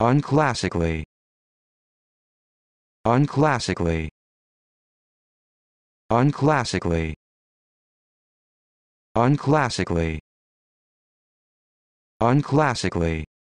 unclassically unclassically unclassically unclassically unclassically